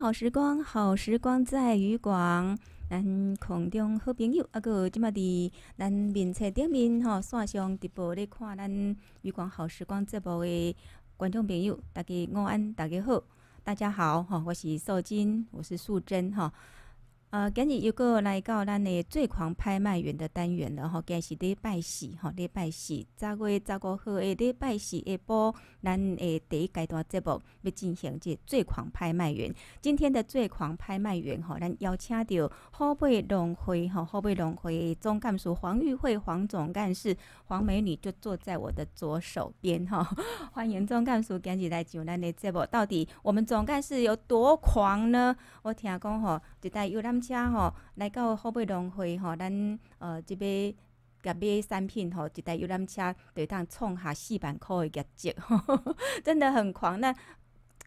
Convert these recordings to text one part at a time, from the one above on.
好时光，好时光在余广，咱空中好朋友，阿个即麦伫咱面册顶面吼，线上直播咧看咱余广好时光节目诶观众朋友，大家午安，大家好，大家好吼，我是素金，我是素贞吼。呃，今日又过来到咱的最狂拍卖员的单元了吼，今日是礼拜四吼，礼拜四十月十五号的礼拜四下播，咱的第一阶段节目要进行即最狂拍卖员。今天的最狂拍卖员吼，咱邀请到后北龙辉吼，后北龙辉总干事黄玉慧，黄总干事黄美女就坐在我的左手边吼，欢迎总干事今日来上咱的节目，到底我们总干事有多狂呢？我听讲吼，就带有咱。车吼，来到好买农会吼，咱呃即买甲买产品吼，一台游览车就当创下四万块业绩，真的很狂。那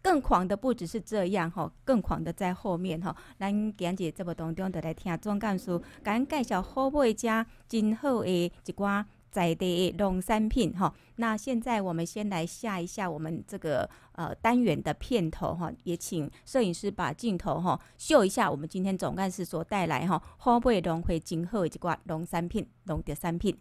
更狂的不只是这样吼，更狂的在后面吼，咱今日节目当中就来听总干事，咱介绍好买家真好诶一寡。在地农产品哈，那现在我们先来下一下我们这个呃单元的片头哈，也请摄影师把镜头哈秀一下。我们今天总干事所带来哈花卉农汇金鹤一挂农产品农的产品。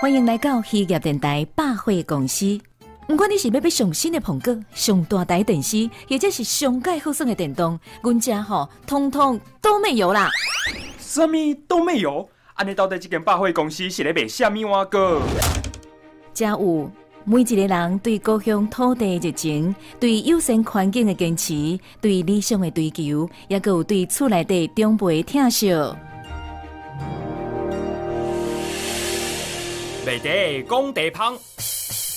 欢迎来到企业电台百汇公司，不管你是要上新的朋友，上大台电视，或者是上盖好省的电动，阮家吼通通都没有啦，什么都没有。安尼到底即间百货公司是咧卖虾米物个？正有每一个人对故乡土地的热情，对优先环境的坚持，对理想的追求，也佮有对厝内地长辈的疼惜。卖地讲地芳，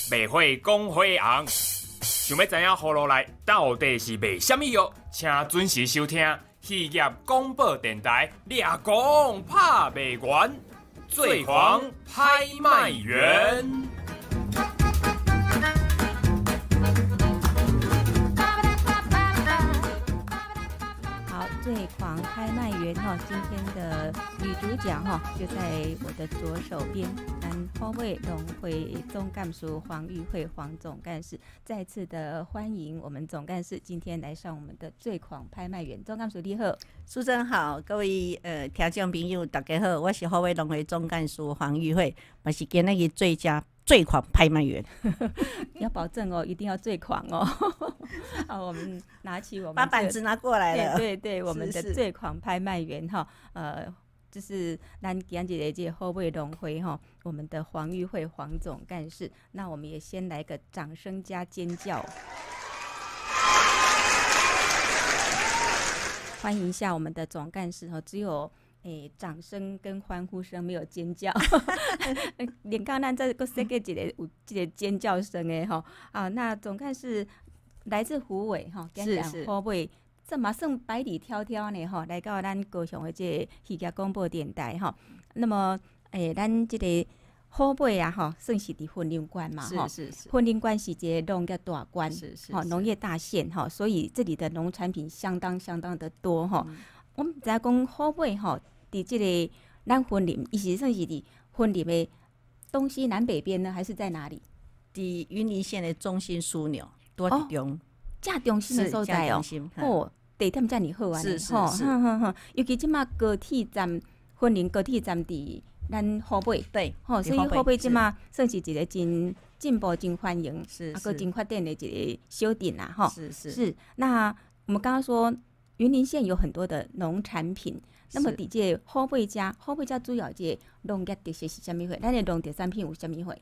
卖花讲花红。想要知影葫芦来，到底是卖虾米药，请准时收听。企业广播电台，你阿公拍卖完，最狂拍卖员。最狂拍卖员哈，今天的女主角哈就在我的左手边。安花卫龙会总干事黄玉慧，黄总干事再次的欢迎我们总干事今天来上我们的最狂拍卖员。总干事你好，苏珍好，各位呃听众朋友大家好，我是花卫龙会总干事黄玉慧，我是今天的最佳最狂拍卖员，要保证哦，一定要最狂哦。好，我们拿起我们把板子拿过来了，对对，我们的最狂拍卖员哈，呃，就是南吉安姐姐的后位龙辉哈，我们的黄玉慧黄总干事，那我们也先来个掌声加尖叫，欢迎一下我们的总干事哈，只有诶掌声跟欢呼声，没有尖叫，连刚刚这个世界姐姐有这个尖叫声诶哈，啊，那总干事。来自湖北哈，是是湖北，这嘛算百里迢迢呢哈，来到咱高雄的这戏剧广播电台哈。那么，诶，咱这个湖北啊哈，算是伫分宁关嘛哈？是分宁关是一个农业大关，是是，哈农业大县哈，所以这里的农产品相当相当的多哈。我们在讲湖北哈，伫这个咱分宁，伊是算是伫分宁的东西南北边呢，还是在哪里？伫云林县的中心枢纽。哦，嘉中心的所在哦，哦，地点遮哪好啊，是吼哈哈尤其即马高铁站，欢明高铁站伫咱后背，对，吼，所以后背即马算是一个真进步、真欢迎，是，啊，个真发展的一个小镇啦，吼，是是是。那我们刚刚说，云林县有很多的农产品，那么底下后背家，后背家主要这农业特色是啥米会？咱诶农特产品有啥米会？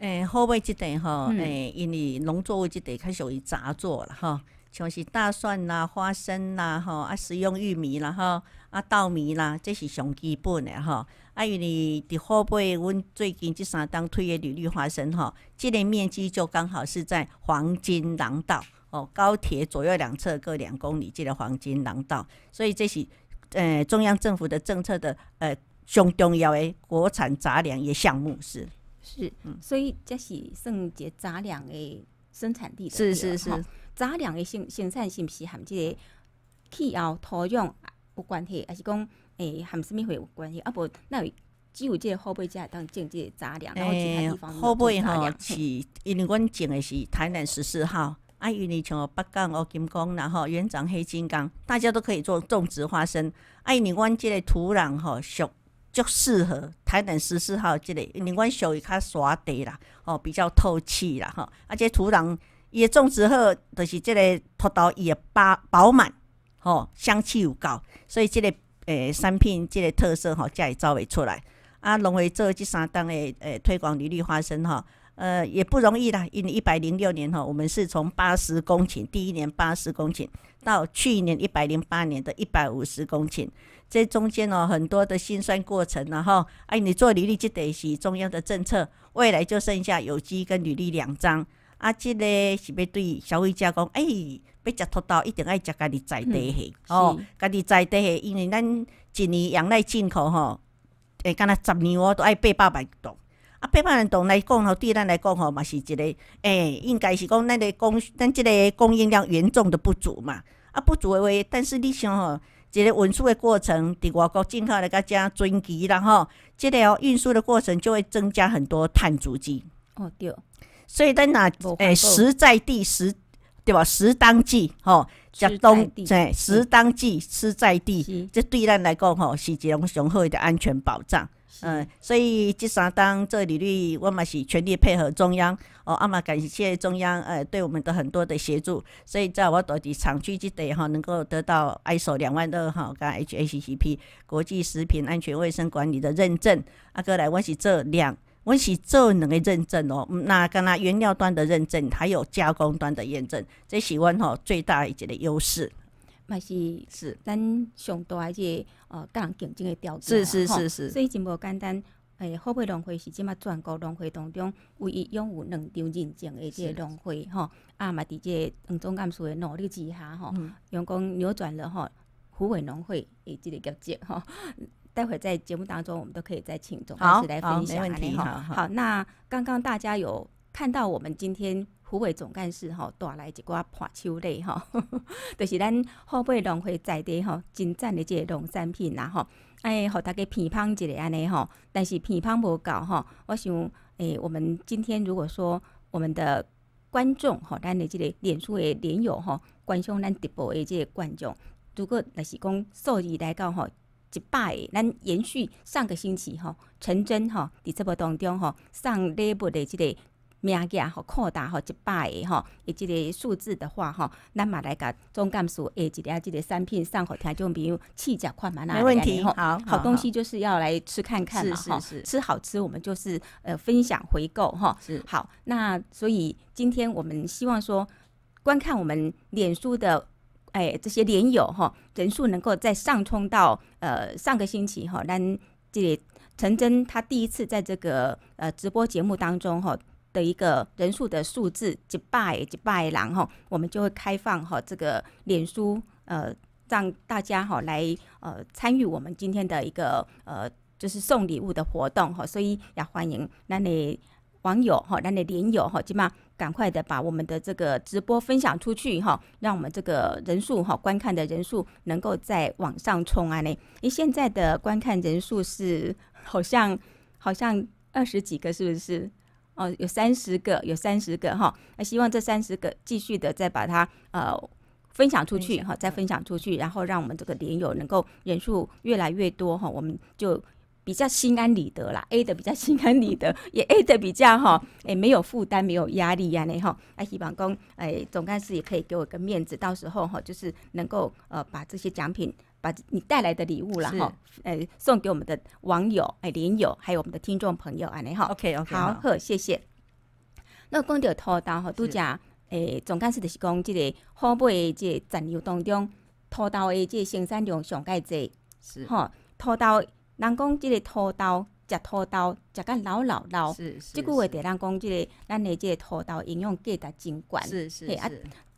诶，后备即块吼，诶，因为农作物即块开始属于杂作啦吼，像是大蒜啦、花生啦吼啊，食用玉米啦吼啊，稻米啦，这是上基本的吼。啊，因为伫后备，阮最近即三当推的绿绿花生吼，即个面积就刚好是在黄金廊道哦，高铁左右两侧各两公里，即个黄金廊道，所以这是诶中央政府的政策的诶，上重要的国产杂粮的项目是。是，嗯，所以这是算一个杂粮的生产地。是是是，杂粮的生生产是不是含这个气候土壤有关系，还是讲诶含什么会有关系？啊不，那只有这个后备会当种个杂粮，然后其他地方。后背吼是，因为阮种的是台南十四号，啊，因为像北港哦，金刚，然后园长黑金刚，大家都可以做种植花生。啊，因为阮这个土壤吼熟。就适合台南十四号即、个，因为阮属于较沙地啦，哦，比较透气啦吼，而且土壤伊的种植后，就是个土葡萄的饱饱满，吼，香气有够，所以即个诶产品，即个特色吼，才会造会出来。啊，龙尾洲即三档诶诶推广米粒花生吼，呃，也不容易啦，为一百零六年哈，我们是从八十公顷，第一年八十公顷，到去年一百零八年的一百五十公顷。这中间哦，很多的辛酸过程，然后，哎，你做履历就得是中央的政策，未来就剩下有机跟履历两张。啊，这个是要对消费者讲，哎，要食土豆一定爱食家己栽的嘿，哦，家己栽的因为咱一年养奶进口吼，诶，干若十年哦都爱八百万栋。啊，八百万栋来讲吼，对咱来讲吼嘛是一个，诶，应该是讲咱的供，咱这个供应量严重的不足嘛，啊，不足的话，但是你想吼。即个运输的过程，伫外国进口来加装装机了吼，即个哦运输的过程就会增加很多碳足迹。哦对，所以咱若诶，实在地实，对吧？实当季吼，即东在实当季实在地，这对咱来讲吼是种上好的安全保障。嗯，所以这三当这里我嘛是全力配合中央哦，阿妈感谢中央呃对我们的很多的协助，所以在我到底厂区这里哈能够得到 ISO 两万二哈跟 HACCP 国际食品安全卫生管理的认证，阿哥来，我是这两，我是这两个认证哦，那跟那原料端的认证，还有加工端的验证，这是我吼最大一一的优势。嘛是是咱上大一个呃争的条件，调整是是，所以真无简单诶虎尾农会是即麦全国农会当中唯一拥有两张认证的这农会吼，啊嘛，伫这总干事的努力之下吼，用功扭转了吼，湖北农会诶这个局面吼。待会儿在节目当中，我们都可以再请总干事来分享下。好，那刚刚大家有看到我们今天。普惠总干事吼带来一挂花手礼吼，就是咱好不浪费在地吼真赞的这农产品啦安哎互大家偏胖一个安尼吼，但是偏胖无够吼，我想诶，我们今天如果说我们的观众吼，咱的这个脸书的脸友吼，观赏咱直播的这个观众，如果若是讲数字来讲吼。一百的咱延续上个星期吼，陈真吼伫直播当中吼，送礼物的即个。名气啊，扩大，吼一百个吼，以及个数字的话吼，咱嘛来个总干受，诶，即个即个产品上好听，就比如气甲快嘛，那没问题，好，好东西就是要来吃看看嘛，是是是，吃好吃我们就是呃分享回购吼，是好，那所以今天我们希望说，观看我们脸书的诶这些脸友哈人数能够再上冲到呃上个星期哈，咱这里陈真他第一次在这个呃直播节目当中哈。的一个人数的数字击败击败然后我们就会开放哈这个脸书呃让大家哈来呃参与我们今天的一个呃就是送礼物的活动哈所以也欢迎那那网友哈那那连友哈起码赶快的把我们的这个直播分享出去哈让我们这个人数哈观看的人数能够在往上冲啊那因现在的观看人数是好像好像二十几个是不是？哦，有三十个，有三十个哈，那希望这三十个继续的再把它呃分享出去哈，再分享出去，然后让我们这个联友能够人数越来越多哈，我们就比较心安理得了，A 的比较心安理得，也 A 的比较哈，哎，没有负担，没有压力呀，那哈，那希望公哎总干事也可以给我个面子，到时候哈，就是能够呃把这些奖品。把你带来的礼物了哈，诶，送给我们的网友、诶，连友，还有我们的听众朋友啊，你好。OK OK，好，好，谢谢。那讲到土豆吼，都讲诶，总干事就是讲这个后即这战友当中土豆诶，这生产量上盖济是哈。土豆，人讲这个土豆。食土豆，食个老老老，是是。话个得人讲，即个咱诶，个土豆营养价值真悬。是是是。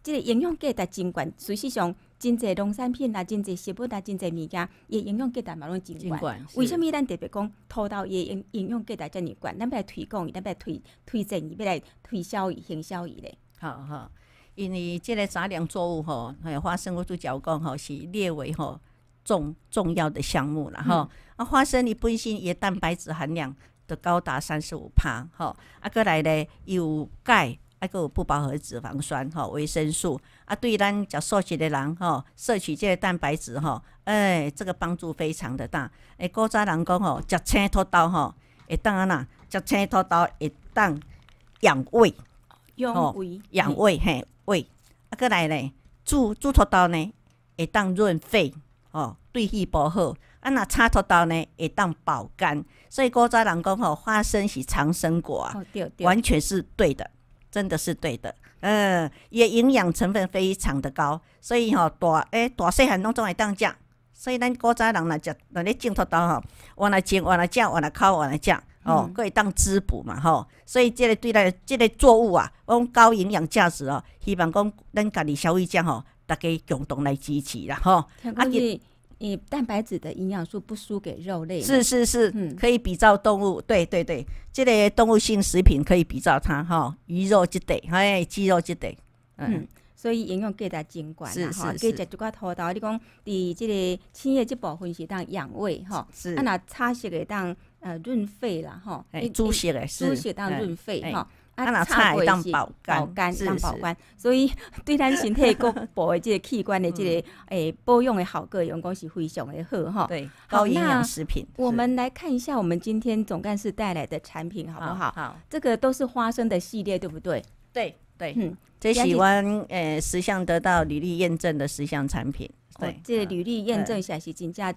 即个营养价值真悬，事实上真济农产品啦，真济食物啦，真济物件，诶营养价值嘛拢真悬。为什物咱特别讲豆伊诶营营养价值尼悬？咱要来推广，伊，咱要来推推荐，伊，要来推销、伊，营销伊咧。好好，因为即个杂粮作物吼，哎，花生我拄有讲吼，是列为吼重重要的项目啦吼。啊，花生伊本身伊蛋白质含量都高达三十五帕吼，啊，过来咧有钙。那有不饱和脂肪酸、吼，维生素啊，对咱食素食的人吼，摄取这个蛋白质吼，哎，这个帮助非常的大。哎，古早人讲吼，食青土豆吼，会当啊呐，食青土豆会当养胃，养胃，养胃嘿胃。啊，过来呢，煮煮土豆呢，会当润肺哦，对肺不好。啊，若炒土豆呢，会当保肝。所以古早人讲吼，花生是长生果啊，完全是对的。真的是对的，嗯，也营养成分非常的高，所以吼大，诶大细汉拢总会当食，所以咱古早人若食，若咧种土豆吼，原来种，原来食，原来烤，原来吼，哦，会当滋补嘛，吼，所以即个对来，即个作物啊，讲高营养价值哦，希望讲咱家己消费者吼，大家共同来支持啦，吼。你蛋白质的营养素不输给肉类，是是是，嗯，可以比照动物，对对对，这类动物性食品可以比照它哈，鱼肉就得，哎，鸡肉就得，嗯，所以营养更加精贵啦哈，记得一寡土豆，你讲，伫即个青叶即部分是当养胃哈，是，那那差些的当呃润肺吼，哈，猪血嘞，猪血当润肺哈。拿菜当保肝，保肝当保肝，所以对咱身体各部的这个器官的这个诶保养的好个员工是非常的好哈。对，高营养食品。我们来看一下我们今天总干事带来的产品好不好？好，这个都是花生的系列，对不对？对对，嗯，最喜欢诶十项得到履历验证的十项产品，对，这履历验证下是金价。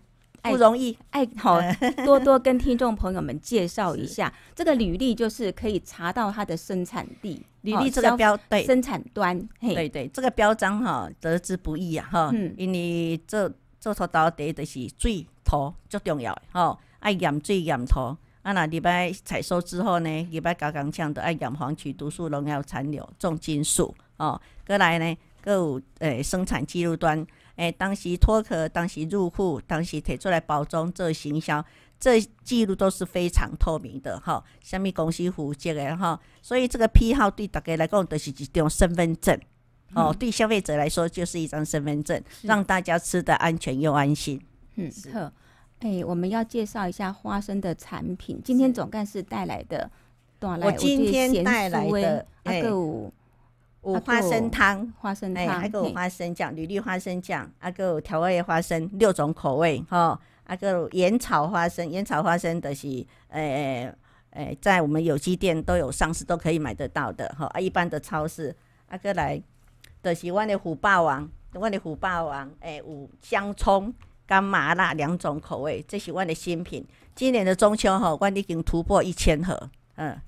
不容易，爱 好多多跟听众朋友们介绍一下，这个履历就是可以查到它的生产地履历这个标对生产端对对这个标章哈得之不易啊哈，因为做做出到底的是水土最重要哈，爱验水验土啊那礼拜采收之后呢，礼拜加工厂都爱验黄曲毒素农药残留重金属哦，过来呢，各诶生产记录端。哎，当时脱壳，当时入库，当时提出来包装，这行销，这记录都是非常透明的哈。虾物公司负责的哈？所以这个批号对大家来讲都是一张身份证。哦，对消费者来说就是一张身份证，让大家吃的安全又安心。嗯，好。哎，我们要介绍一下花生的产品。今天总干事带来的，我今天带来的，哎。五花生汤，花生汤，还哥花生酱，吕丽花生酱，还哥调味花生，六种口味哈，还哥盐炒花生，盐炒花生的是诶诶，在我们有机店都有上市，都可以买得到的哈。啊，一般的超市阿个来，都是我的虎霸王，我的虎霸王哎，有香葱跟麻辣两种口味，这是我的新品。今年的中秋哈，我已经突破一千盒，嗯。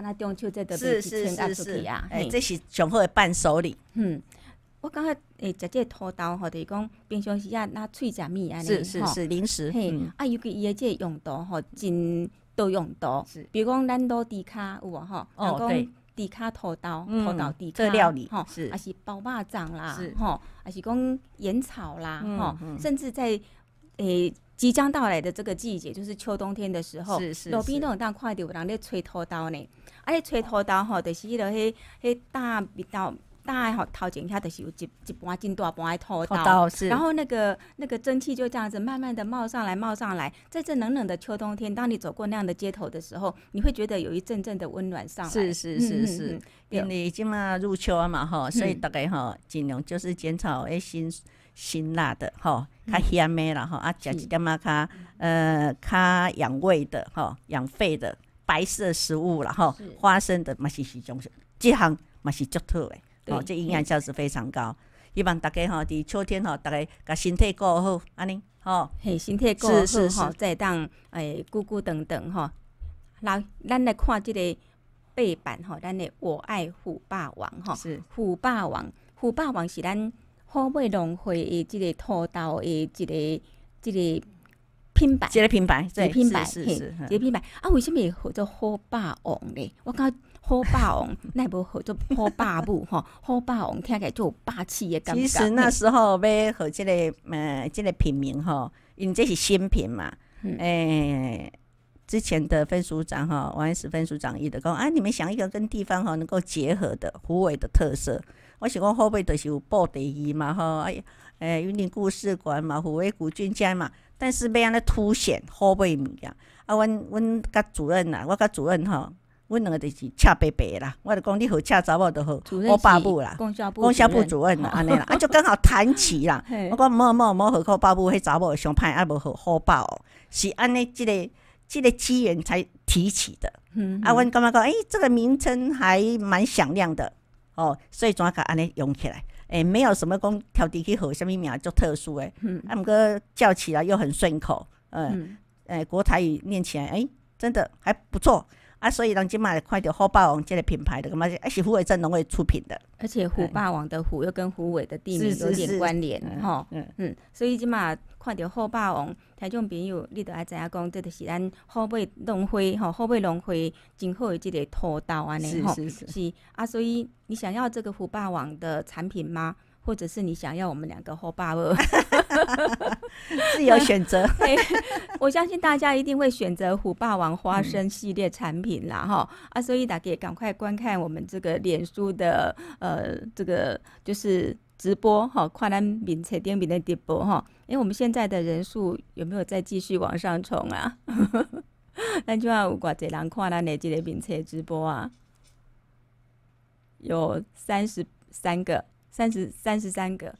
那中秋这都是是是是呀这是上好的伴手礼嗯我感觉诶食这个涂豆吼就是讲平常时啊拿脆食物安尼是是是零食嘿啊尤其伊的这个用途吼真多用途是比如讲咱卤猪骹有无吼哦对猪骹土豆土豆猪这料理吼是啊是包肉粽啦吼啊是讲盐草啦吼甚至在诶，即将到来的这个季节就是秋冬天的时候，路边都有当看到有人在吹拖刀呢。而且吹拖刀哈，就是落去迄大比较大吼头前下，就是有几几把真大把的拖刀。然后那个那个蒸汽就这样子慢慢的冒上来，冒上来，在这冷冷的秋冬天，当你走过那样的街头的时候，你会觉得有一阵阵的温暖上来。是是是是，因为经嘛入秋了嘛吼，所以大概吼尽量就是减少诶心。辛辣的吼，较咸的啦吼，啊食一点仔较呃较养胃的吼，养肺的白色食物啦吼，花生的嘛是是种，即项嘛是足特诶，吼，这营养价值非常高。希望大家吼伫秋天吼，大家甲身体顾好，安尼吼，嘿，身体顾好，是是是，再当诶，咕咕等等吼。那咱来看即个背板吼，咱的我爱虎霸王吼，是虎霸王，虎霸王是咱。虎尾龙会，即个土豆诶，即个即个品牌，即个品牌，即个品牌，是是，即个品牌。啊，为什么叫做湖霸王呢？我讲虎霸王，那无叫做湖霸母吼，湖霸王听起来就有霸气的感觉。其实那时候，要合即个，嗯，即个品名吼，因这是新品嘛。诶，之前的分署长哈，王安石分署长伊的讲，啊，你们想一个跟地方哈能够结合的虎尾的特色。我想讲后尾就是有布第戏嘛吼，哎，诶，云林故事馆嘛，虎威古俊家嘛，但是要安尼凸显后尾物件。啊，阮阮甲主任啦，我甲主任吼，阮两个就是赤白白啦。我就讲你好赤查某就好，我爸母啦，公销部主任啦，安尼啦，啊就刚好谈起啦。我讲某某某何靠爸母，迄查某上歹，啊无好好爆，是安尼即个即个资源才提起的。嗯，啊，阮感觉讲，哎，这个名称还蛮响亮的。哦，所以怎甲安尼用起来？诶，没有什么讲挑地去学什么名，足特殊诶。嗯，阿母哥叫起来又很顺口，嗯，诶，国台语念起来，诶，真的还不错。啊，所以咱今嘛看到虎霸王这个品牌的，是啊，是虎尾镇农会出品的。而且虎霸王的虎又跟虎尾的地名有点关联，吼，嗯，所以今嘛看到虎霸王，听众朋友你都爱知影讲这就是咱虎尾龙辉，吼，虎尾龙辉很好的这个通道安尼吼，是啊，所以你想要这个虎霸王的产品吗？或者是你想要我们两个虎霸王？自由选择，我相信大家一定会选择虎霸王花生系列产品啦，哈啊！所以大家赶快观看我们这个脸书的呃，这个就是直播哈，跨栏名车点名的直播哈。哎，我们现在的人数有没有再继续往上冲啊？那今晚有几多人看咱的这个名车直播啊？有三十三个，三十三十三个，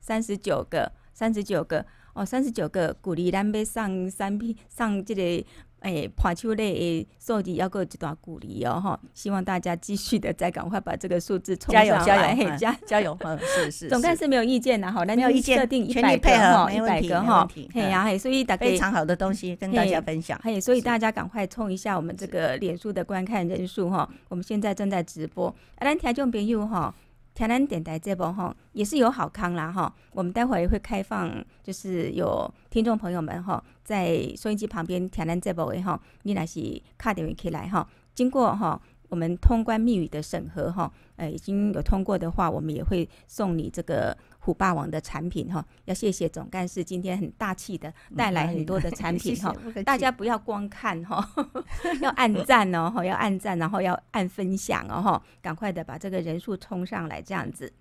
三十九个，三十九个。哦，三十九个鼓励，咱要上三批，上这个哎爬球类的数字要过一段鼓励哦哈，希望大家继续的再赶快把这个数字冲上来，加加油，是是，总看是没有意见的哈，没有意见，全力配合哈，一百个哈，呀，嘿，所以大家非常好的东西跟大家分享，嘿，所以大家赶快冲一下我们这个脸书的观看人数哈，我们现在正在直播，啊，咱听众朋友哈。台南电台这边哈，也是有好康啦哈。我们待会会开放，就是有听众朋友们哈，在收音机旁边台南这部位哈，你那是卡点也可以来哈。经过哈我们通关密语的审核哈，呃，已经有通过的话，我们也会送你这个。虎霸王的产品哈，要谢谢总干事今天很大气的带来很多的产品 哈，大家不要光看哈，要按赞哦 要按赞，然后要按分享哦哈，赶快的把这个人数冲上来，这样子。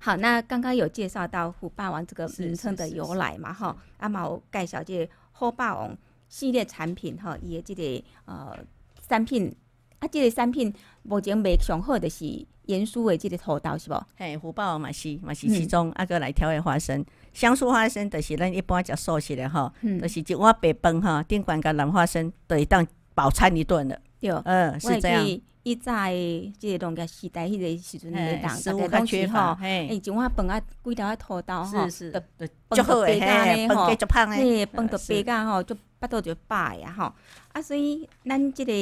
好，那刚刚有介绍到虎霸王这个名称的由来嘛哈，阿毛介绍这虎霸王系列产品哈，也记得呃产品，啊，这个产品目前卖上好的是。盐酥的即个土豆是无？嘿，虎霸王嘛是嘛是其中啊个来挑的花生，香酥花生，就是咱一般食素食的吼，就是一碗白饭吼，顶管甲兰花生，等会当饱餐一顿了。对，嗯，是这样。一在即个农家时代，迄个时阵诶，个食物东西嘿，哎，一碗饭啊，几条啊土豆是是，就最好诶，哈，那饭到白家吼，就腹肚就饱啊吼。啊，所以咱即个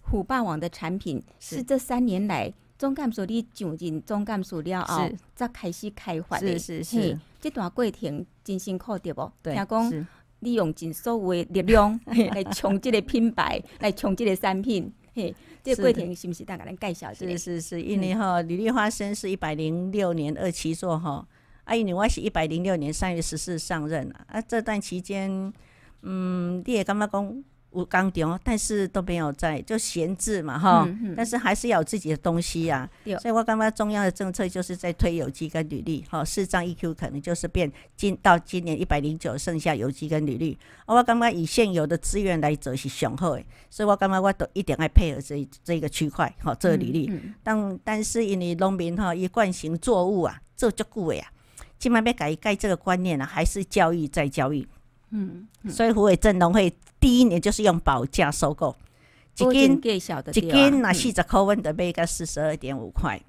虎霸王的产品是这三年来。总干事你上任总干事了后，才开始开发的。是是是，这段过程真辛苦，对不？对。讲，你用尽所有的力量 来冲这个品牌，来冲这个产品。嘿，这过程是不是大概咱介绍？一下？是是，是，因为哈，李丽花生是一百零六年二七做哈，啊，因为我是一百零六年三月十四上任啊。啊，这段期间，嗯，你会感觉讲。无耕田，但是都没有在，就闲置嘛哈。但是还是要有自己的东西啊。所以我刚刚中央的政策就是在推有机跟履历。哈，四张 EQ 可能就是变今到今年一百零九，剩下有机跟履历。我刚刚以现有的资源来走是雄厚的，所以我刚刚我都一定爱配合这这个区块，哈，这个履历。但但是因为农民哈，一贯性作物啊，做足久的啊，起码要改改这个观念啊，还是教育再教育。嗯，所以湖北振农会第一年就是用保价收购，一斤一斤那四十块，温的，每个四十二点五块，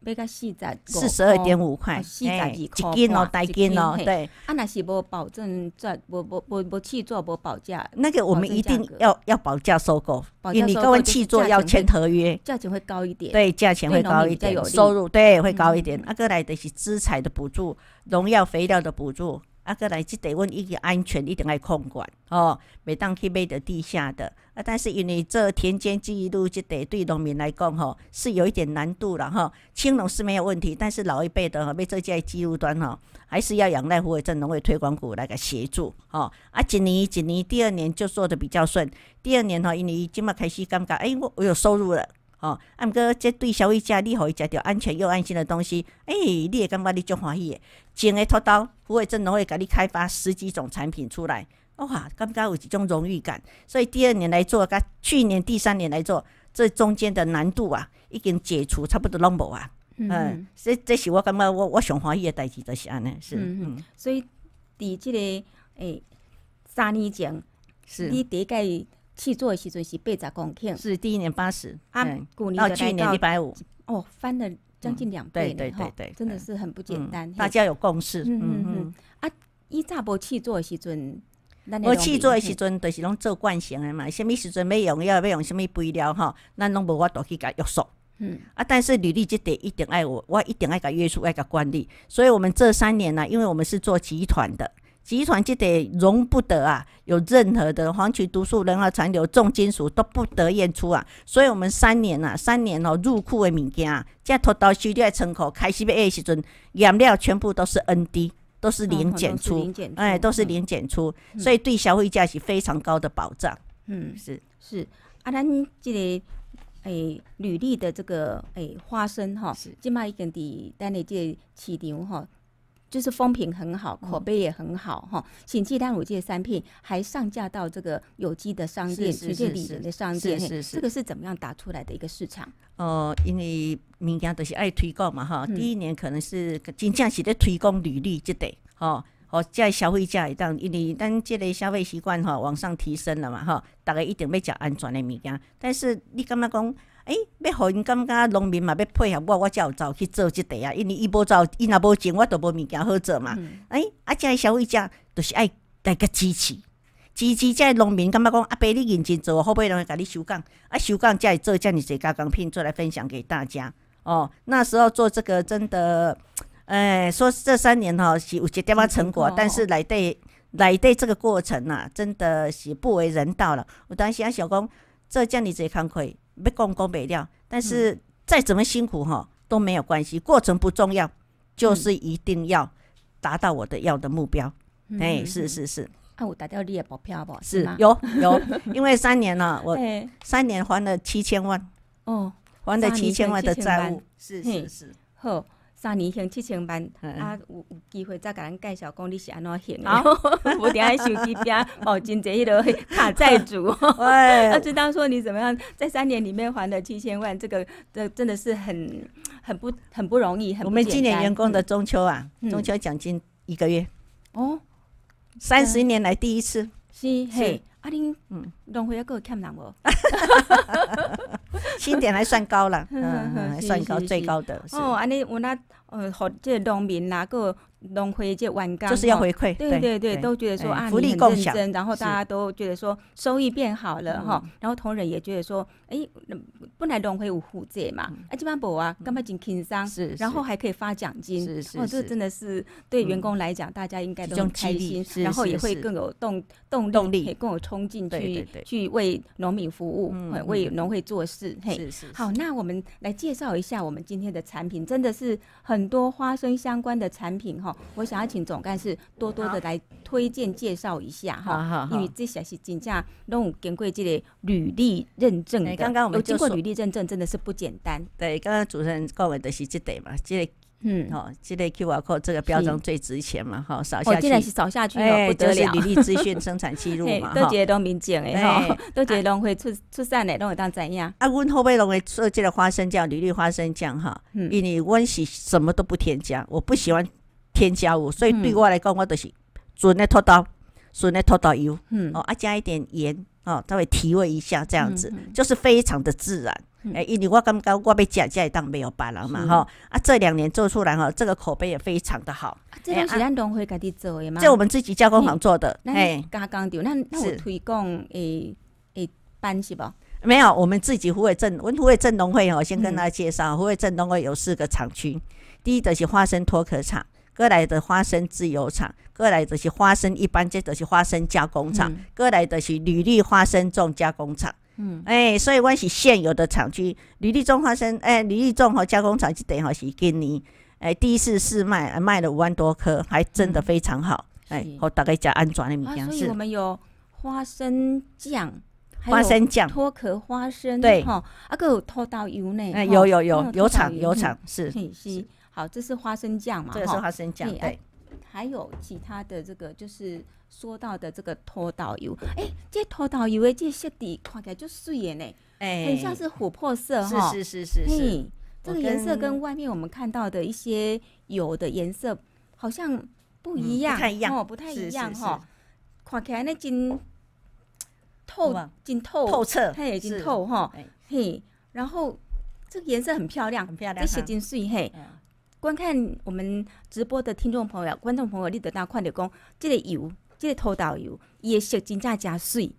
每个四十四十二点五块，哎，一斤哦，大斤哦，对。啊，那是无保证做，无无无无去做，无保价。那个我们一定要要保价收购，因为你高温去做要签合约，价钱会高一点。对，价钱会高一点，收入对会高一点。那个来的是资产的补助，农药肥料的补助。啊，个来即得问，一个安全，一定爱控管哦。袂当去买着地下的啊，但是因为这田间记录即得，对农民来讲吼是有一点难度了哦，青农是没有问题，但是老一辈的哦，为这间记录端哦，还是要仰赖湖尾镇农委推广股来个协助哦。啊，一年一年第二年就做的比较顺，第二年哦，因为今嘛开始感觉，哎，我我有收入了。吼、哦，毋过即对消费者，你互伊食着安全又安心的东西，诶你会感觉你足欢喜的。种会土刀，副会真拢会甲你开发十几种产品出来，哇，感觉有一种荣誉感。所以第二年来做，甲去年、第三年来做，这中间的难度啊，已经解除差不多拢无啊。嗯，这这是我感觉我我上欢喜的代志就是安尼，是。嗯嗯。所以，伫即个诶三年前，是你第一个。去做时阵是八十公顷，是第一年八十，啊，到去年一百五，哦，翻了将近两倍对对对，真的是很不简单。大家有共识，嗯嗯，啊，伊早无去做时阵，我去做时阵就是拢做惯性诶嘛，虾米时阵要用药要用虾米肥料哈，咱拢无法度去甲约束，嗯，啊，但是履历即得一定爱我，我一定爱甲约束爱甲管理，所以我们这三年呢，因为我们是做集团的。集团就得容不得啊，有任何的黄曲毒素、农药残留、重金属都不得验出啊。所以，我们三年啊，三年哦，入库的物件啊，即拖到收的仓库开始卖的时阵，验料全部都是 N D，都是零检出，哎，都是零检出，所以对消费价是非常高的保障。嗯，是是，啊，咱这个诶，履历的这个诶，花生哈，即卖已经伫等即这市场哈。就是风评很好，口碑也很好哈。请记单五件三片还上架到这个有机的商店、有机理人的商店，这个是怎么样打出来的一个市场？哦，因为名家都是爱推广嘛哈。第一年可能是金价是在推广履历就得哦，和消费价，当因为咱这类消费习惯哈往上提升了嘛哈，大概一定要讲安全的物件。但是你感觉讲？诶，要互因感觉农民嘛，要配合我，我才有走去做即块啊。因为伊无走，伊若无钱，我都无物件好做嘛。诶，啊，遮个消费者就是爱大家支持，支持遮个农民，感觉讲阿伯你认真做，后尾人甲你收工，啊，收工才会做遮尼侪加工品出来分享给大家。哦，那时候做这个真的，诶，说这三年吼是有一点仔成果，但是内底。来对这个过程呐，真的是不为人道了。我当时啊，想讲做遮尼济工课，没功功没料，但是再怎么辛苦哈都没有关系，过程不重要，就是一定要达到我的要的目标。哎，是是是。啊，我打掉你的保票不？是有有，因为三年了，我 三年还了七千万，哦，还了七千万的债务，是是是，呵。三年行七千万，啊，有有机会再给人介绍，工你是安怎行然后有下手机灵，哦，真在一路卡债主，哎，就 当说你怎么样，在三年里面还了七千万，这个，这真的是很很不很不容易。我们今年员工的中秋啊，中秋奖金一个月哦，三十年来第一次，是嘿，阿玲，嗯，浪费一个欠人哦。新点还算高了，嗯，算高最高的。哦，安尼我那，呃，好，这农民那个。农会这晚耕就是要回馈，对对对，都觉得说啊，福利共享，然后大家都觉得说收益变好了哈，然后同仁也觉得说，哎，本来龙会五户这嘛，啊，这般不啊，干嘛进轻商，是，然后还可以发奖金，是是是，哦，这真的是对员工来讲，大家应该都很开心，然后也会更有动动力，更有冲劲去去为农民服务，为农会做事，嘿，是是。好，那我们来介绍一下我们今天的产品，真的是很多花生相关的产品哈。我想要请总干事多多的来推荐介绍一下哈，因为这些是增加弄经过这个履历认证。的。刚刚我们经过履历认证，真的是不简单。对，刚刚主持人讲的都是这代嘛，这个。嗯，哦，这 QR code 这个标准最值钱嘛，哈，扫下去。我现在是扫下去哎、不得了。履历资讯生产记录嘛，都接拢民警哎，都接都会出出善的，都会当怎样？啊，阮后背拢会设计的花生酱，履历花生酱哈，嗯，因为温喜什么都不添加，我不喜欢。添加物，所以对我来讲，我都是纯的脱稻，纯的脱稻油，嗯，哦，啊，加一点盐，哦，稍微提味一下，这样子就是非常的自然。哎，因为我刚刚我被讲这一档没有白狼嘛，哈，啊，这两年做出来哈，这个口碑也非常的好。这是咱农会家己做的，这我们自己加工厂做的。哎，加工掉那那我推广诶诶班是不？没有，我们自己湖北镇文湖慰镇农会哦，先跟大家介绍湖北镇农会有四个厂区，第一的是花生脱壳厂。过来的花生制油厂，过来的是花生，一般这都是花生加工厂，过来的是履历花生种加工厂。嗯，哎，所以我们是现有的厂区履历种花生，哎，履历种和加工厂就等于是今年哎第一次试卖，卖了五万多颗，还真的非常好。哎，我大概加安装那米样子。所以我们有花生酱，花生酱脱壳花生对哈，啊个有脱到油呢，哎有有有有厂有厂是是。好，这是花生酱嘛？这是花生酱，对。还有其他的这个，就是说到的这个拖导油，哎，这拖导油，哎，这鞋底看起来就碎眼呢，哎，很像是琥珀色，哈，是是是是，嘿，这个颜色跟外面我们看到的一些油的颜色好像不一样，不太一样，不太一样，哈，看起来那金透，金透透彻，它也金透，哈，嘿，然后这个颜色很漂亮，很漂亮，这鞋金碎，嘿。观看我们直播的听众朋友、观众朋友，你得哪看到讲这个油，这个土豆油，伊的色真正真水，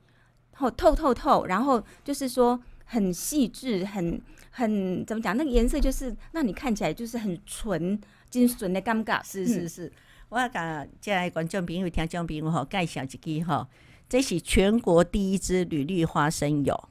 好透透透，然后就是说很细致，很很怎么讲？那个颜色就是让你看起来就是很纯、精纯的感觉。是是是，我甲将来观众朋友、听众朋友吼介绍一下，吼，这是全国第一支绿绿花生油。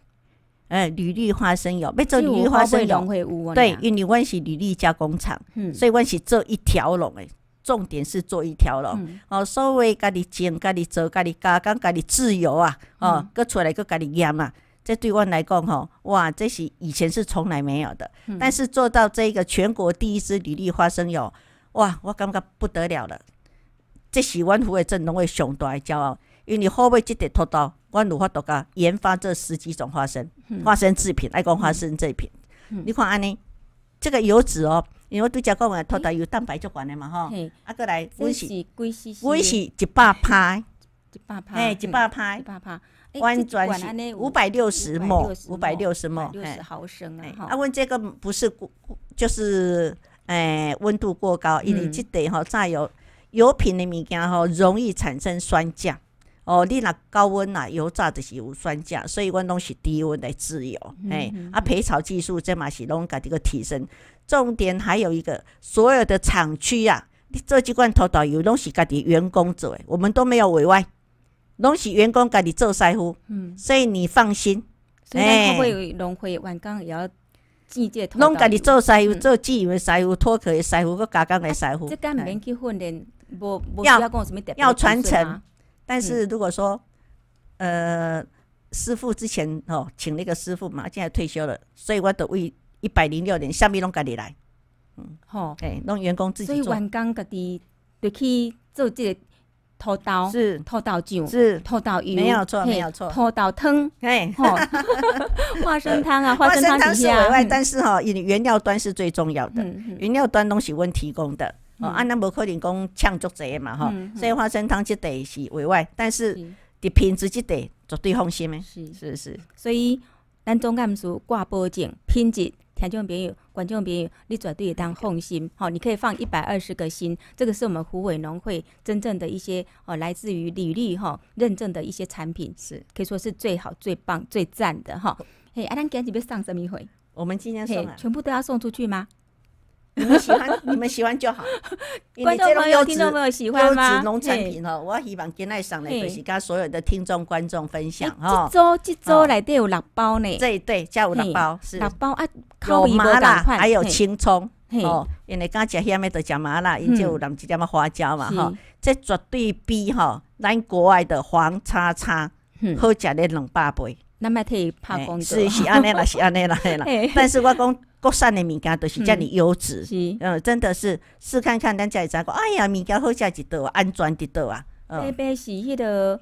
哎，履历花生油，要做履历花生油，对，因为阮是履历加工厂，所以阮是做一条龙诶。重点是做一条龙。哦，所谓家己种、家己做、家己加工、家己自由啊，哦，搁出来搁家己腌啊，这对阮来讲吼，哇，这是以前是从来没有的。但是做到这个全国第一支履历花生油，哇，我感觉不得了了。这是阮湖的镇，拢会上大的骄傲，因为好尾就得托到。我如何度甲研发这十几种花生花生制品，爱讲花生制品。你看安尼，这个油脂哦，因为对家讲，我豆大有蛋白质悬的嘛吼。啊，过来，阮是阮是一百拍，一百拍，嘿，一百拍，一百拍。完全是五百六十亩，五百六十亩，六十毫升啊。啊，阮这个不是过，就是诶，温度过高，因为即度吼，榨油油品的物件吼，容易产生酸价。哦，你若高温啊，油炸就是有酸价，所以阮拢是低温来制油。哎，啊，焙炒技术这嘛是拢家己个提升。重点还有一个，所有的厂区啊，你做几罐头豆油拢是家己员工做，我们都没有委外，拢是员工家己做师傅。嗯，所以你放心。哎，龙会员工也要季节通，拢家己做师傅，做自己的师傅脱壳的师傅，搁加工的师傅。这间唔免去训练，不不需要讲什么要要传承。但是如果说，呃，师傅之前吼请那个师傅嘛，现在退休了，所以我都为一百零六年下面龙家里来，嗯，吼，哎，弄员工自己，所以员工家己就去做这个拖刀是拖刀酒是拖刀鱼没有错没有错拖刀汤哎，花生汤啊 花生汤是额外，但是哈原料端是最重要的，原料端东西我提供的。哦，安那无可能讲呛足侪嘛吼，所以花生汤即地是委外，但是滴品质即地绝对放心诶，是是是。所以咱中干事挂脖证、品质、听众朋友、观众朋友，你绝对当放心。好，你可以放一百二十个心。这个是我们湖尾农会真正的一些哦，来自于履历哈认证的一些产品，是可以说是最好、最棒、最赞的哈。嘿，阿咱今日要送什么会？我们今天全部都要送出去吗？你们喜欢，你们喜欢就好。观众朋友，听众朋友喜欢吗？优质农产品哦，我希望今天上来就是跟所有的听众、观众分享哈。这周这周来都有六包呢，这一对加有六包，六包啊，烤麻辣还有青葱。哦，因为刚吃下面就吃麻辣，因就有加一点仔花椒嘛，哈，这绝对比哈咱国外的黄叉叉好食了两百倍。咱买睇拍广告，是是安尼啦，是安尼啦，安内啦。但是我讲国产的物件都是叫你优质，嗯，真的是试看看咱家知个哎呀，物件好食几多，安全几多啊？特别是迄个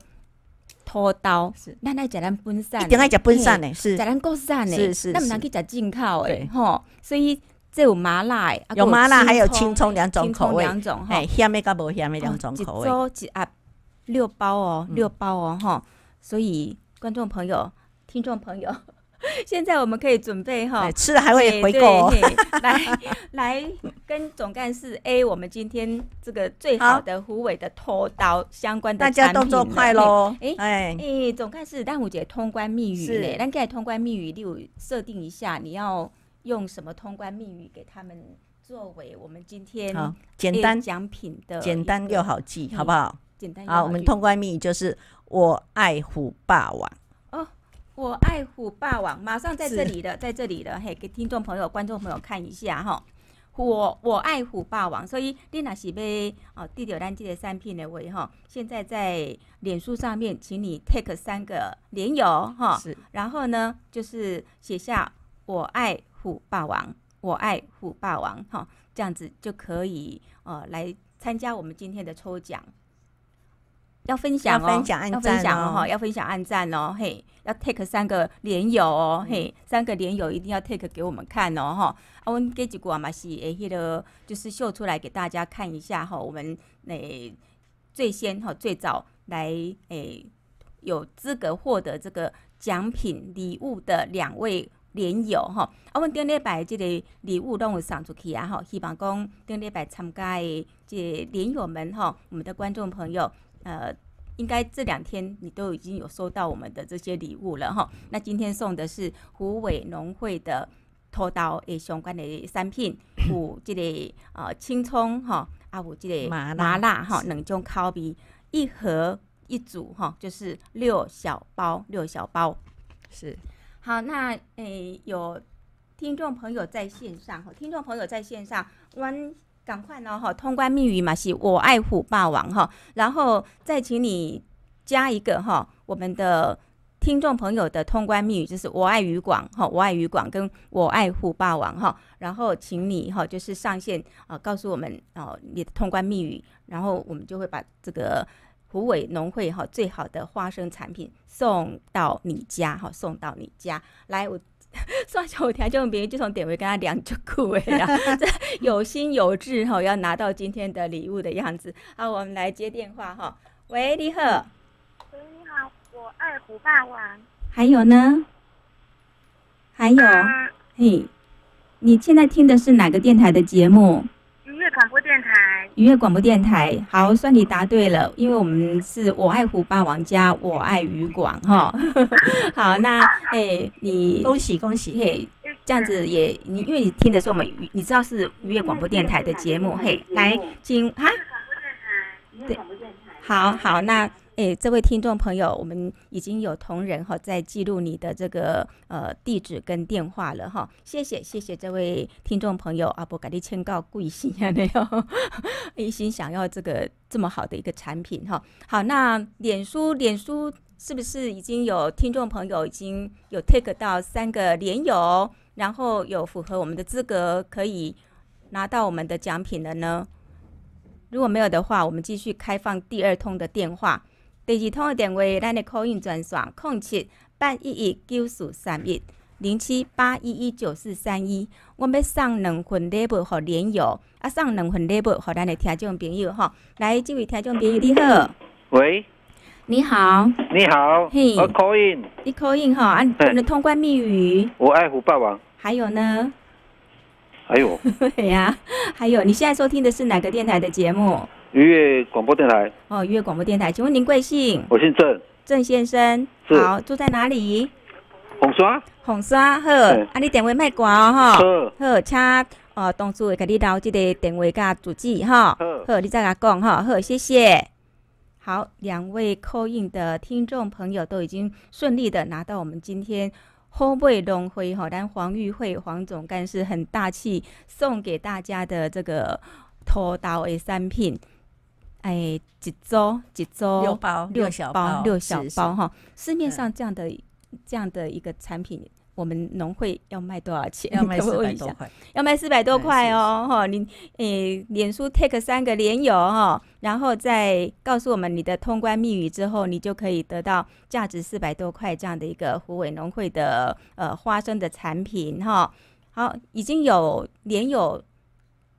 拖刀，是咱爱食咱本产，一定要食本山的，是咱国产的，是是，咱毋通去食进口的，吼。所以只有麻辣，有麻辣还有青葱两种口味，两种哈。咸的跟无咸的两种口味，一包一盒六包哦，六包哦，哈。所以观众朋友。听众朋友，现在我们可以准备哈，吃了还会回购。来来，跟总干事 A，我们今天这个最好的虎尾的拖刀相关的。大家动作快喽！哎哎，总干事端午节通关密语那来，通关密语六设定一下，你要用什么通关密语给他们作为我们今天简单奖品的？简单又好记，好不好？简单。好，我们通关密语就是我爱虎霸王。我爱虎霸王，马上在这里的，在这里的嘿，给听众朋友、观众朋友看一下哈。我我爱虎霸王，所以你娜是杯哦，第九单记得三品的位哈，现在在脸书上面，请你 take 三个连友哈，是，然后呢，就是写下我爱虎霸王，我爱虎霸王哈，这样子就可以哦，来参加我们今天的抽奖。要分享哦，要分享，要分享哦，要分享、按赞哦，嘿，要 take 三个连友哦，嘿，三个连友一定要 take 给我们看哦，哈。啊，我今集个嘛是诶，迄个就是秀出来给大家看一下哈。我们诶，最先哈最早来诶，有资格获得这个奖品礼物的两位连友吼，啊，我顶礼拜这个礼物有送出去啊，吼，希望讲顶礼拜参加的这连友们吼，我们的观众朋友。呃，应该这两天你都已经有收到我们的这些礼物了哈。那今天送的是虎尾农会的拖刀诶相关的产品，有这个啊青葱哈，啊有这个麻辣哈两种口味，一盒一组哈，就是六小包，六小包。是。好，那诶有听众朋友在线上哈，听众朋友在线上，赶快呢哈，通关密语嘛是“我爱虎霸王”哈，然后再请你加一个哈，我们的听众朋友的通关密语就是“我爱余广”哈，“我爱余广”跟我爱虎霸王哈，然后请你哈就是上线啊，告诉我们哦你的通关密语，然后我们就会把这个虎尾农会哈最好的花生产品送到你家哈，送到你家来我。算有条，就，别人就从点位跟他量就酷了呀，这有心有志哈，要拿到今天的礼物的样子。好，我们来接电话哈。喂，你好。喂，你好，我二虎霸王。还有呢？还有。嘿，你现在听的是哪个电台的节目？音乐广播电台，愉悦广播电台，好，算你答对了，因为我们是“我爱虎霸王家，我爱余广”哈。好，那哎，你恭喜恭喜嘿，这样子也你，因为你听的是我们，你知道是愉悦广播电台的节目嘿，来，请哈。音广播电台，音好好那。哎，这位听众朋友，我们已经有同仁哈在记录你的这个呃地址跟电话了哈，谢谢谢谢这位听众朋友啊，不敢力签告贵姓啊，一心想要这个这么好的一个产品哈。好，那脸书脸书是不是已经有听众朋友已经有 take 到三个连友，然后有符合我们的资格，可以拿到我们的奖品了呢？如果没有的话，我们继续开放第二通的电话。第二通的电话，咱的口音专线零七八一一九四三一零七八一一九四三一。我们要送两份礼物给莲友，啊，送两份礼物给咱的听众朋友哈。来，这位听众朋友，你好。喂。你好。你好。嘿，我口音。你口音哈？啊，咱的通关密语。我爱虎霸王。还有呢？还有。对 呀，还有，你现在收听的是哪个电台的节目？愉悦广播电台哦，愉悦广播电台，请问您贵姓？我姓郑，郑先生。好，住在哪里？红双，红双，好，啊，你定卖麦哦，哈，好，好，请哦，董事会给你留这个电话加主机哈，好，你再来讲哈，好，谢谢。好，两位扣印的听众朋友都已经顺利的拿到我们今天烘焙龙辉哈，但黄玉慧黄总干事很大气，送给大家的这个头刀的产品。哎，几周几周六包，六小包，六小包哈。市面上这样的这样的一个产品，我们农会要卖多少钱？要卖四百多块，要卖四百多块哦哈。你你脸书 take 三个连友哈，然后再告诉我们你的通关密语之后，你就可以得到价值四百多块这样的一个湖尾农会的呃花生的产品哈。好，已经有连友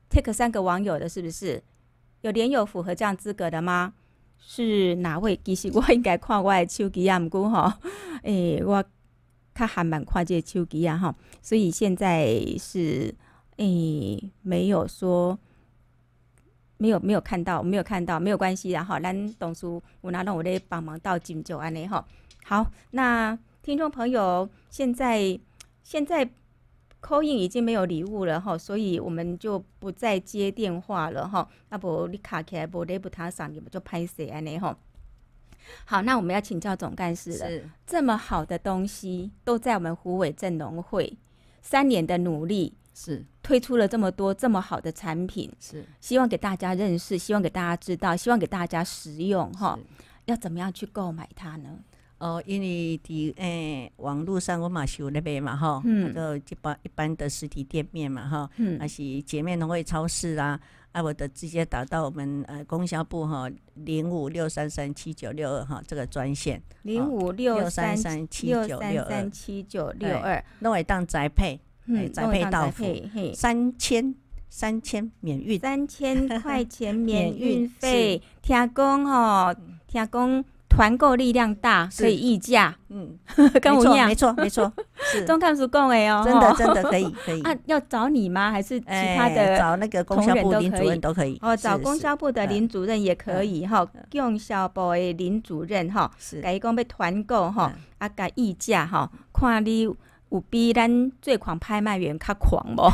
take 三个网友的是不是？有联友符合这样资格的吗？是哪位？其实我应该看我的手机啊，唔过吼，诶，我较还蛮快借手机啊吼，所以现在是诶，没有说没有没有看到，没有看到，没有关系啦吼，咱董叔，我拿了我的帮忙到倒酒安尼吼。好，那听众朋友，现在现在。coin 已经没有礼物了哈，所以我们就不再接电话了哈。那不你卡起来，不得不他上，你们就拍谁安尼哈？好，那我们要请教总干事了。是，这么好的东西都在我们湖尾镇农会三年的努力，是推出了这么多这么好的产品，是希望给大家认识，希望给大家知道，希望给大家实用哈。要怎么样去购买它呢？哦，因为的诶，网络上我嘛是有那边嘛哈，嗯，那个一般一般的实体店面嘛哈，嗯，还是前面农会超市啊，啊，我的直接打到我们呃供销部哈，零五六三三七九六二哈这个专线，零五六三三七九六二七九六二，弄一档宅配，嗯，宅配到付，三千三千免运，三千块钱免运费，听讲哈，听讲团购力量大，可以议价。嗯，跟我一样，没错，没错，是 中看不中哎哦，真的真的可以可以。啊，要找你吗？还是其他的？找那个工销部林主任都可以。哦，找供销部的林主任也可以哈，供销部的林主任哈，是改讲要团购哈，啊改议价哈，看你。五 B 单最狂拍卖员，卡狂哦，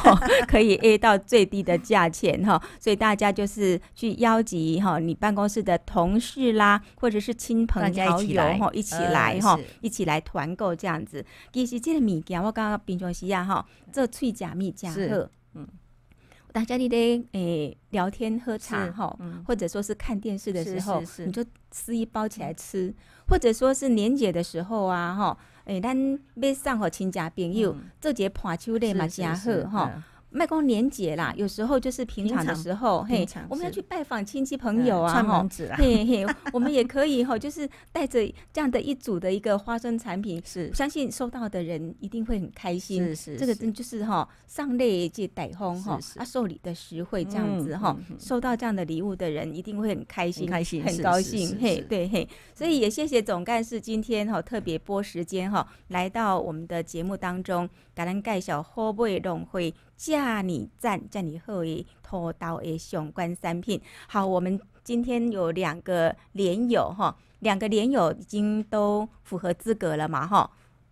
可以 A 到最低的价钱哈，所以大家就是去邀集哈，你办公室的同事啦，或者是亲朋好友哈，一起来哈，一起来团购这样子。其实这个米件我刚刚平常时啊哈，这脆假蜜饺。是。嗯，大家你得诶聊天喝茶哈，或者说是看电视的时候，你就撕一包起来吃，或者说是年节的时候啊哈。诶，咱要送互亲戚朋友做一个伴手礼嘛，诚好吼。卖工年节啦，有时候就是平常的时候，嘿，我们要去拜访亲戚朋友啊，哈，嘿嘿，我们也可以哈，就是带着这样的一组的一个花生产品，是相信收到的人一定会很开心，是是，这个真就是哈上累即歹风哈，啊，受礼的实惠这样子哈，收到这样的礼物的人一定会很开心，开心，很高兴，嘿，对嘿，所以也谢谢总干事今天哈特别播时间哈来到我们的节目当中，感恩盖小后备农会。价你赞，价你后一拖到诶相关产品，好，我们今天有两个连友哈，两个连友已经都符合资格了嘛哈，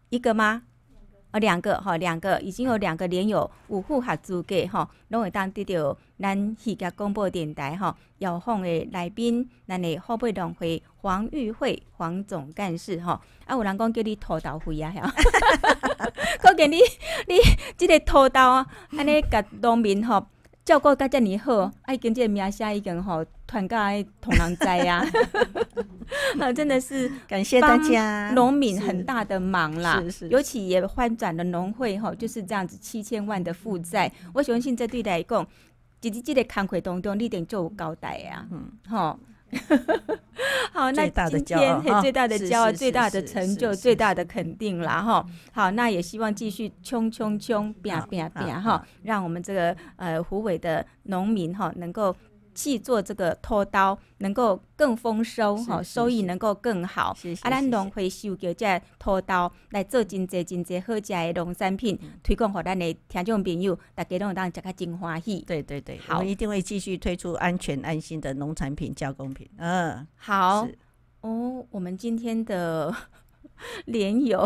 一个吗？啊，两个吼，两个已经有两个连有五户合租格吼，拢会当得到咱戏剧广播电台吼摇晃的来宾，咱的后背两会黄玉慧黄总干事吼，啊，有人讲叫你拖豆会啊，吼，可 见你你即个豆啊，安尼甲农民吼。照顾到遮你好，爱跟这名已经吼传团结同人灾呀，啊，真的是感谢大家，农民很大的忙啦，尤其也翻转了农会吼，就是这样子七千万的负债，我相信在对待讲，几几这个坎坷当中，你一定做交代呀，嗯，吼。好，那今天最大的骄傲、最大的成就、最大的肯定了哈。好，那也希望继续冲冲冲、变变变哈，让我们这个呃湖北的农民哈能够。去做这个拖刀，能够更丰收哈，收益能够更好。啊，咱农会收购这拖刀来做真济真济好价的农产品，推广给咱的听众朋友，大家拢有当食个真欢喜。对对对，好，一定会继续推出安全安心的农产品，加工品。嗯，好。哦，我们今天的联 游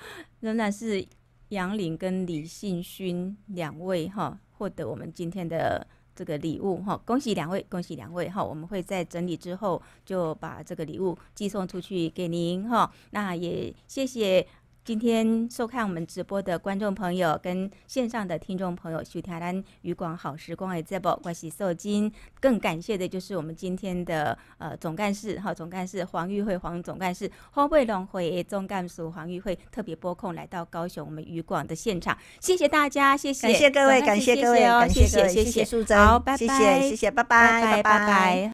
仍然是杨林跟李信勋两位哈，获得我们今天的。这个礼物哈，恭喜两位，恭喜两位哈，我们会在整理之后就把这个礼物寄送出去给您哈。那也谢谢。今天收看我们直播的观众朋友跟线上的听众朋友，徐天兰、余广好时光也直播，感谢受听。更感谢的就是我们今天的呃总干事哈，总干事黄玉慧，黄总干事黄慧龙会中干肃，黄玉慧特别拨空来到高雄我们余广的现场，谢谢大家，谢谢感谢各位，感谢各位哦，谢谢谢谢素贞，好，拜拜，谢谢，拜拜，拜拜。